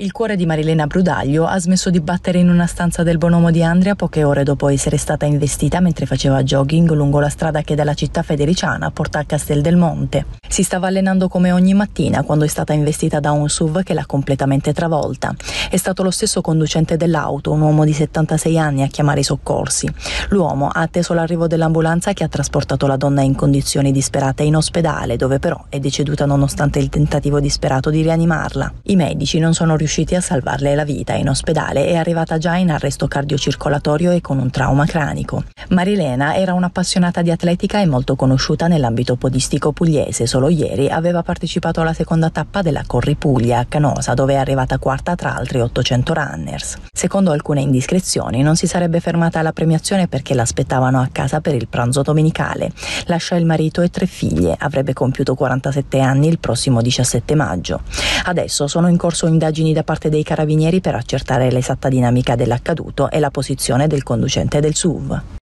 Il cuore di Marilena Brudaglio ha smesso di battere in una stanza del bonomo di Andria poche ore dopo essere stata investita mentre faceva jogging lungo la strada che dalla città federiciana porta a Castel del Monte. Si stava allenando come ogni mattina quando è stata investita da un SUV che l'ha completamente travolta. È stato lo stesso conducente dell'auto, un uomo di 76 anni, a chiamare i soccorsi. L'uomo ha atteso l'arrivo dell'ambulanza che ha trasportato la donna in condizioni disperate in ospedale, dove però è deceduta nonostante il tentativo disperato di rianimarla. I medici non sono riusciti riusciti a salvarle la vita. In ospedale è arrivata già in arresto cardiocircolatorio e con un trauma cranico. Marilena era un'appassionata di atletica e molto conosciuta nell'ambito podistico pugliese. Solo ieri aveva partecipato alla seconda tappa della Corri Puglia a Canosa, dove è arrivata quarta tra altri 800 runners. Secondo alcune indiscrezioni, non si sarebbe fermata alla premiazione perché l'aspettavano a casa per il pranzo domenicale. Lascia il marito e tre figlie. Avrebbe compiuto 47 anni il prossimo 17 maggio. Adesso sono in corso indagini indagini da parte dei carabinieri per accertare l'esatta dinamica dell'accaduto e la posizione del conducente del SUV.